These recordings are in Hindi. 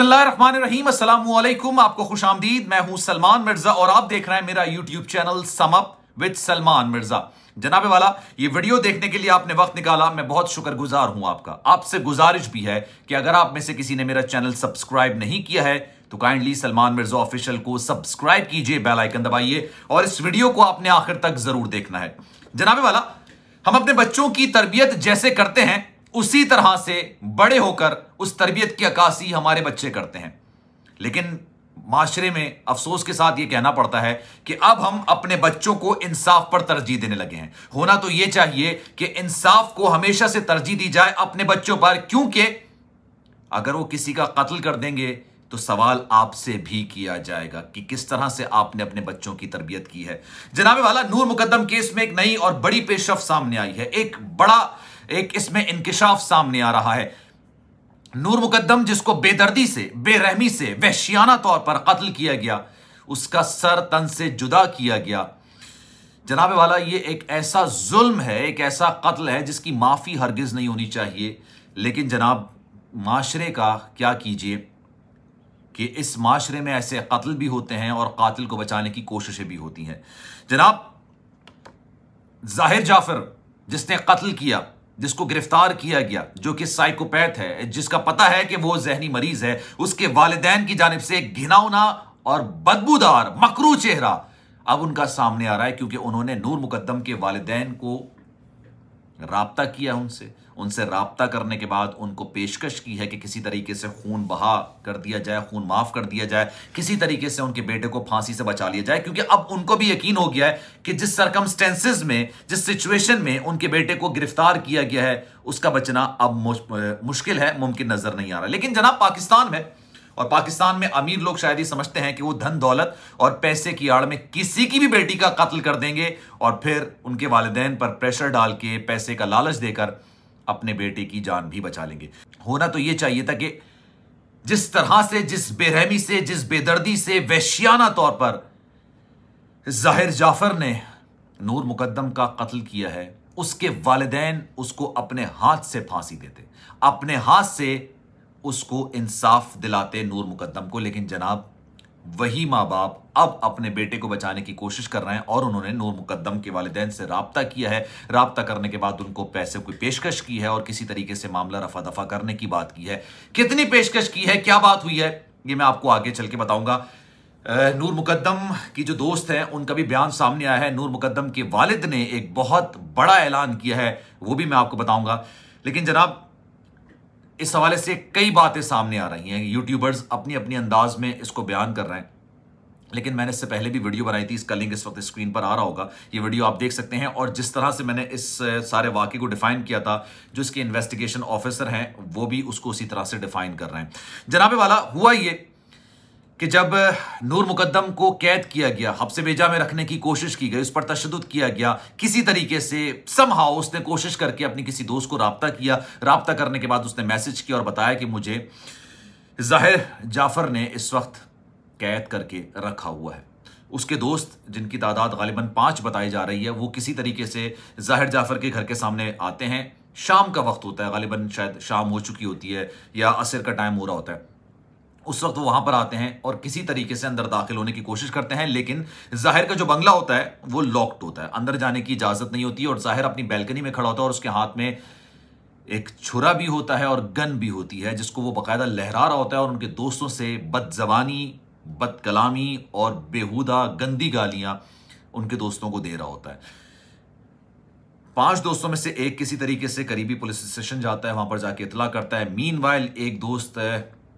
बिस्मिल्लाहिर्रहमानिर्रहीम आपको खुश आमदीद मैं हूं सलमान मिर्जा और आप देख रहे हैं मेरा YouTube channel sum up with Salman Mirza जनाबे वाला ये वीडियो देखने के लिए आपने वक्त निकाला मैं बहुत शुक्रगुजार हूं आपका आपसे गुजारिश भी है कि अगर आप में से किसी ने मेरा चैनल सब्सक्राइब नहीं किया है तो काइंडली सलमान मिर्जा ऑफिशियल को सब्सक्राइब कीजिए बेल आइकन दबाइए और इस वीडियो को आपने आखिर तक जरूर देखना है जनाबे वाला हम अपने बच्चों की तरबियत जैसे करते हैं उसी तरह से बड़े होकर उस तरबियत की अक्सी हमारे बच्चे करते हैं लेकिन माशरे में अफसोस के साथ ये कहना पड़ता है कि अब हम अपने बच्चों को इंसाफ पर तरजीह देने लगे हैं होना तो ये चाहिए कि इंसाफ को हमेशा से तरजीह दी जाए अपने बच्चों पर क्योंकि अगर वो किसी का कत्ल कर देंगे तो सवाल आपसे भी किया जाएगा कि किस तरह से आपने अपने बच्चों की तरबियत की है जनाबे वाला नूर मुकदम केस में एक नई और बड़ी पेशरफ सामने आई है एक बड़ा एक इसमें इंकशाफ सामने आ रहा है नूर मुकदम जिसको बेदर्दी से बेरहमी से वहशियाना तौर पर कत्ल किया गया उसका सर तन से जुदा किया गया जनाब वाला ये एक ऐसा जुल्म है एक ऐसा कत्ल है जिसकी माफ़ी हरगिज़ नहीं होनी चाहिए लेकिन जनाब माशरे का क्या कीजिए कि इस माशरे में ऐसे कत्ल भी होते हैं और कातिल को बचाने की कोशिशें भी होती हैं जनाब जाहिर जाफर जिसने कत्ल किया जिसको गिरफ्तार किया गया जो कि साइकोपैथ है जिसका पता है कि वो जहनी मरीज है उसके वालदेन की जानब से घिनौना और बदबूदार मकरू चेहरा अब उनका सामने आ रहा है क्योंकि उन्होंने नूर मुकदम के वालदेन को रबता किया उनसे उनसे रबता करने के बाद उनको पेशकश की है कि किसी तरीके से खून बहा कर दिया जाए खून माफ़ कर दिया जाए किसी तरीके से उनके बेटे को फांसी से बचा लिया जाए क्योंकि अब उनको भी यकीन हो गया है कि जिस सरकमस्टेंसेज में जिस सिचुएशन में उनके बेटे को गिरफ्तार किया गया है उसका बचना अब मुश्किल है मुमकिन नज़र नहीं आ रहा लेकिन जनाब पाकिस्तान में और पाकिस्तान में अमीर लोग शायद ये समझते हैं कि वो धन दौलत और पैसे की आड़ में किसी की भी बेटी का कत्ल कर देंगे और फिर उनके वालदेन पर प्रेशर डाल के पैसे का लालच देकर अपने बेटे की जान भी बचा लेंगे होना तो ये चाहिए था कि जिस तरह से जिस बेरहमी से जिस बेदर्दी से वैश्याना तौर पर जाहिर जाफर ने नूर मुकदम का कत्ल किया है उसके वालदेन उसको अपने हाथ से फांसी देते अपने हाथ से उसको इंसाफ दिलाते नूर मुकदम को लेकिन जनाब वही माँ बाप अब अपने बेटे को बचाने की कोशिश कर रहे हैं और उन्होंने नूर मुकदम के वालदेन से रबता किया है रबता करने के बाद उनको पैसे की पेशकश की है और किसी तरीके से मामला रफा दफा करने की बात की है कितनी पेशकश की है क्या बात हुई है ये मैं आपको आगे चल के बताऊंगा नूर मुकदम की जो दोस्त हैं उनका भी बयान सामने आया है नूर मुकदम के वालिद ने एक बहुत बड़ा ऐलान किया है वो भी मैं आपको बताऊंगा लेकिन जनाब इस हवाले से कई बातें सामने आ रही हैं यूट्यूबर्स अपनी अपनी अंदाज में इसको बयान कर रहे हैं लेकिन मैंने इससे पहले भी वीडियो बनाई थी इसका लिंक इस वक्त स्क्रीन पर आ रहा होगा ये वीडियो आप देख सकते हैं और जिस तरह से मैंने इस सारे वाक्य को डिफाइन किया था जो इसके इन्वेस्टिगेशन ऑफिसर हैं वो भी उसको उसी तरह से डिफाइन कर रहे हैं जनाबे वाला हुआ ये कि जब नूर मुकदम को कैद किया गया से बेजा में रखने की कोशिश की गई उस पर तशद किया गया किसी तरीके से समहाउ उसने कोशिश करके अपनी किसी दोस्त को रबता किया रबता करने के बाद उसने मैसेज किया और बताया कि मुझे जाहिर जाफर ने इस वक्त कैद करके रखा हुआ है उसके दोस्त जिनकी तादाद गालिबा पाँच बताई जा रही है वो किसी तरीके से जाहिर जाफर के घर के सामने आते हैं शाम का वक्त होता है गालिबा शायद शाम हो चुकी होती है या असर का टाइम हो रहा होता है उस वक्त वो वहां पर आते हैं और किसी तरीके से अंदर दाखिल होने की कोशिश करते हैं लेकिन जाहिर का जो बंगला होता है वो लॉक्ड होता है अंदर जाने की इजाजत नहीं होती और जाहिर अपनी बैल्कनी में खड़ा होता है और उसके हाथ में एक छुरा भी होता है और गन भी होती है जिसको वो बाकायदा लहरा रहा होता है और उनके दोस्तों से बदजबानी बदकलामी और बेहूदा गंदी गालियां उनके दोस्तों को दे रहा होता है पांच दोस्तों में से एक किसी तरीके से करीबी पुलिस स्टेशन जाता है वहां पर जाके इतला करता है मीन एक दोस्त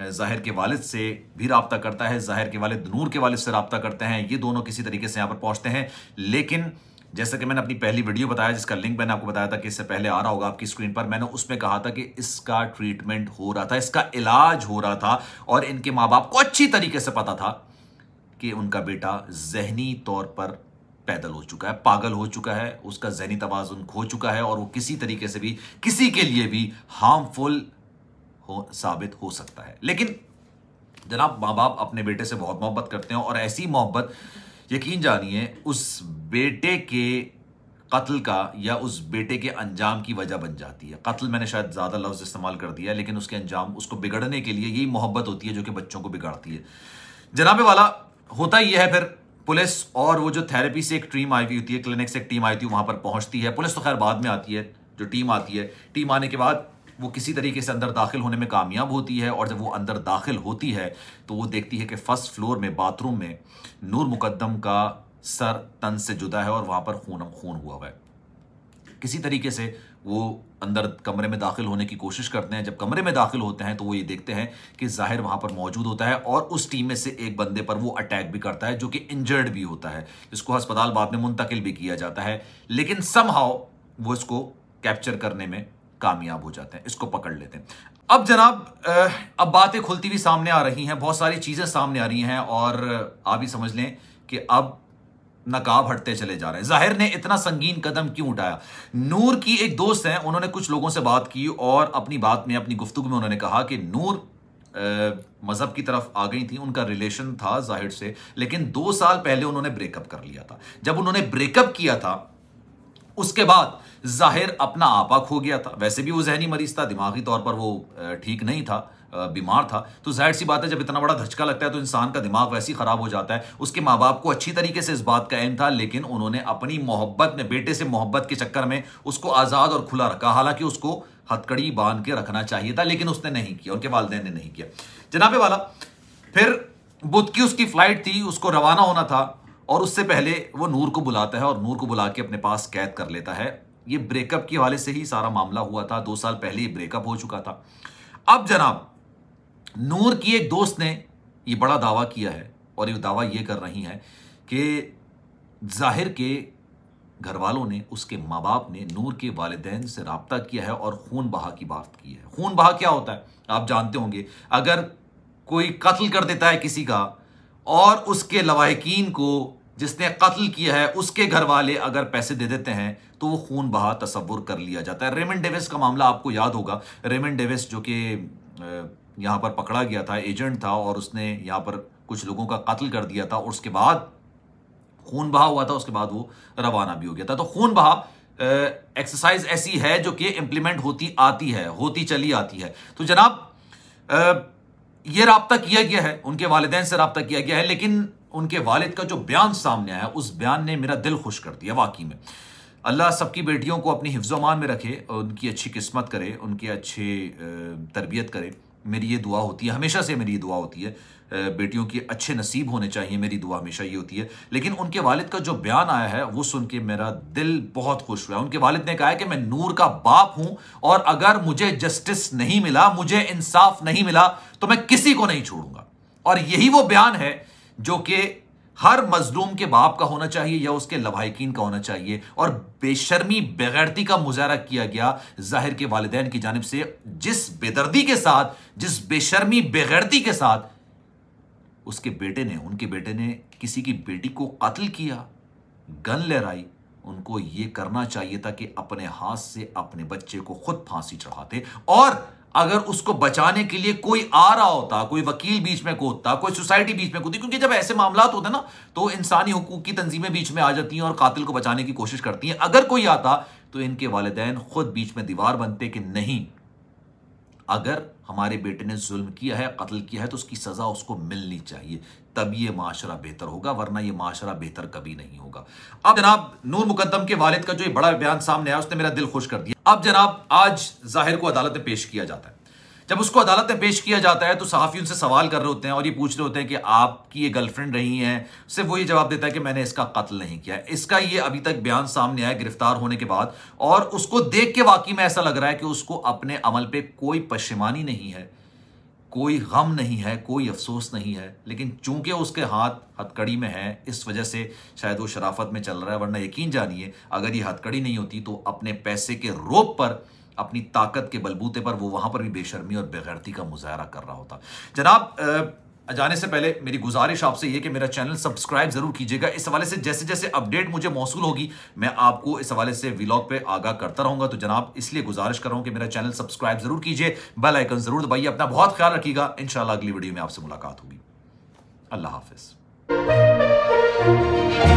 जाहिर के वालिद से भी रबता करता है जाहिर के वालिद नूर के वालिद से रबता करते हैं ये दोनों किसी तरीके से यहाँ पर पहुँचते हैं लेकिन जैसा कि मैंने अपनी पहली वीडियो बताया जिसका लिंक मैंने आपको बताया था कि इससे पहले आ रहा होगा आपकी स्क्रीन पर मैंने उसमें कहा था कि इसका ट्रीटमेंट हो रहा था इसका इलाज हो रहा था और इनके माँ बाप को अच्छी तरीके से पता था कि उनका बेटा जहनी तौर पर पैदल हो चुका है पागल हो चुका है उसका जहनी तोज़ुन खो चुका है और वो किसी तरीके से भी किसी के लिए भी हार्मफुल हो साबित हो सकता है लेकिन जनाब माँ बाप अपने बेटे से बहुत मोहब्बत करते हैं और ऐसी मोहब्बत यकीन जानिए उस बेटे के कत्ल का या उस बेटे के अंजाम की वजह बन जाती है कत्ल मैंने शायद ज़्यादा लफ्ज़ इस्तेमाल कर दिया है लेकिन उसके अंजाम उसको बिगड़ने के लिए यही मोहब्बत होती है जो कि बच्चों को बिगाड़ती है जनाबे वाला होता यह है फिर पुलिस और वो जो थेरेपी से एक टीम आई हुई होती है क्लिनिक से एक टीम आई थी वहाँ पर पहुँचती है पुलिस तो खैर बाद में आती है जो टीम आती है टीम आने के बाद वो किसी तरीके से अंदर दाखिल होने में कामयाब होती है और जब वो अंदर दाखिल होती है तो वो देखती है कि फर्स्ट फ्लोर में बाथरूम में नूर मुकदम का सर तन से जुदा है और वहाँ पर खूनम खून हुआ हुआ है किसी तरीके से वो अंदर कमरे में दाखिल होने की कोशिश करते हैं जब कमरे में दाखिल होते हैं तो वो ये देखते हैं कि जाहिर वहाँ पर मौजूद होता है और उस टीम में से एक बंदे पर वो अटैक भी करता है जो कि इंजर्ड भी होता है जिसको अस्पताल बाद में मुंतकिल भी किया जाता है लेकिन सम वो इसको कैप्चर करने में कामयाब हो जाते हैं इसको पकड़ लेते हैं अब जनाब अब बातें खुलती हुई सामने आ रही हैं बहुत सारी चीज़ें सामने आ रही हैं और आप ही समझ लें कि अब नकाब हटते चले जा रहे हैं जाहिर ने इतना संगीन कदम क्यों उठाया नूर की एक दोस्त हैं उन्होंने कुछ लोगों से बात की और अपनी बात में अपनी गुफ्तु में उन्होंने कहा कि नूर मज़हब की तरफ आ गई थी उनका रिलेशन था जाहिर से लेकिन दो साल पहले उन्होंने ब्रेकअप कर लिया था जब उन्होंने ब्रेकअप किया था उसके बाद जाहिर अपना आपा खो गया था वैसे भी वो जहनी मरीज था दिमागी तौर पर वो ठीक नहीं था बीमार था तो जाहिर सी बात है जब इतना बड़ा धचका लगता है तो इंसान का दिमाग वैसे ही खराब हो जाता है उसके माँ बाप को अच्छी तरीके से इस बात का एम था लेकिन उन्होंने अपनी मोहब्बत में बेटे से मोहब्बत के चक्कर में उसको आज़ाद और खुला रखा हालांकि उसको हथकड़ी बांध के रखना चाहिए था लेकिन उसने नहीं किया उनके वालदे ने नहीं किया जनाबे वाला फिर बुध की उसकी फ्लाइट थी उसको रवाना होना था और उससे पहले वो नूर को बुलाता है और नूर को बुला के अपने पास कैद कर लेता है ये ब्रेकअप के हवाले से ही सारा मामला हुआ था दो साल पहले ये ब्रेकअप हो चुका था अब जनाब नूर की एक दोस्त ने ये बड़ा दावा किया है और ये दावा ये कर रही है कि जाहिर के घर वालों ने उसके माँ बाप ने नूर के वालदेन से रबता किया है और खून बहा की बात की है खून बहा क्या होता है आप जानते होंगे अगर कोई कत्ल कर देता है किसी का और उसके लवाकिन को जिसने कत्ल किया है उसके घर वाले अगर पैसे दे देते हैं तो वो खून बहा तस्वुर कर लिया जाता है रेमन डेविस का मामला आपको याद होगा रेमन डेविस जो कि यहाँ पर पकड़ा गया था एजेंट था और उसने यहाँ पर कुछ लोगों का कत्ल कर दिया था और उसके बाद खून बहा हुआ था उसके बाद वो रवाना भी हो गया था तो खून बहा एक्सरसाइज ऐसी है जो कि इम्प्लीमेंट होती आती है होती चली आती है तो जनाब ये रबता किया गया है उनके वालदेन से रबता किया गया है लेकिन उनके वालिद का जो बयान सामने आया उस बयान ने मेरा दिल खुश कर दिया वाकई में अल्लाह सबकी बेटियों को अपनी हिफ्जमान में रखे उनकी अच्छी किस्मत करे उनकी अच्छी तरबियत करे मेरी ये दुआ होती है हमेशा से मेरी ये दुआ होती है बेटियों की अच्छे नसीब होने चाहिए मेरी दुआ हमेशा ये होती है लेकिन उनके वालिद का जो बयान आया है वो सुन के मेरा दिल बहुत खुश हुआ उनके वालिद ने कहा है कि मैं नूर का बाप हूं और अगर मुझे जस्टिस नहीं मिला मुझे इंसाफ नहीं मिला तो मैं किसी को नहीं छोड़ूंगा और यही वो बयान है जो कि हर मजलूम के बाप का होना चाहिए या उसके लवाकिन का होना चाहिए और बेशर्मी बेगैरती का मुजाहरा किया गया जाहिर के वालदेन की जानब से जिस बेदर्दी के साथ जिस बेशर्मी बेगैरती के साथ उसके बेटे ने उनके बेटे ने किसी की बेटी को कत्ल किया गन लहराई उनको यह करना चाहिए था कि अपने हाथ से अपने बच्चे को खुद फांसी चढ़ाते और अगर उसको बचाने के लिए कोई आ रहा होता कोई वकील बीच में कूदता कोई सोसाइटी बीच में कूदती क्योंकि जब ऐसे मामला होते हैं ना तो इंसानी हकूक की तंजीमें बीच में आ जाती हैं और कातिल को बचाने की कोशिश करती हैं अगर कोई आता तो इनके वालदेन खुद बीच में दीवार बनते कि नहीं अगर हमारे बेटे ने जुल्म किया है कत्ल किया है तो उसकी सज़ा उसको मिलनी चाहिए तब ये माशरा बेहतर होगा वरना ये माशरा बेहतर कभी नहीं होगा अब जनाब नूर मुकदम के वालिद का जो ये बड़ा बयान सामने आया उसने मेरा दिल खुश कर दिया अब जनाब आज जाहिर को अदालत में पेश किया जाता है जब उसको अदालत में पेश किया जाता है तो सहाफ़ी उनसे सवाल कर रहे होते हैं और ये पूछ रहे होते हैं कि आपकी ये गर्लफ्रेंड रही हैं सिर्फ वो ये जवाब देता है कि मैंने इसका कत्ल नहीं किया इसका ये अभी तक बयान सामने आया गिरफ्तार होने के बाद और उसको देख के वाकई में ऐसा लग रहा है कि उसको अपने अमल पर कोई पशेमानी नहीं है कोई गम नहीं है कोई अफसोस नहीं है लेकिन चूंकि उसके हाथ हथकड़ी में है इस वजह से शायद वो शराफत में चल रहा है वरना यकीन जानिए अगर ये हथकड़ी नहीं होती तो अपने पैसे के रोप पर अपनी ताकत के बलबूते पर वो वहां पर भी बेशर्मी और बेगैरती का मुजाहरा कर रहा होता जनाब जाने से पहले मेरी गुजारिश आपसे यह कि मेरा चैनल सब्सक्राइब जरूर कीजिएगा इस हवाले से जैसे जैसे अपडेट मुझे मौसू होगी मैं आपको इस हवाले से व्लॉग पे आगाह करता रहूंगा तो जनाब इसलिए गुजारिश कर रहा हूं कि मेरा चैनल सब्सक्राइब जरूर कीजिए बेल आइकन जरूर दबाइए अपना बहुत ख्याल रखिएगा इंशाल्लाह अगली वीडियो में आपसे मुलाकात होगी अल्लाह हाफिज़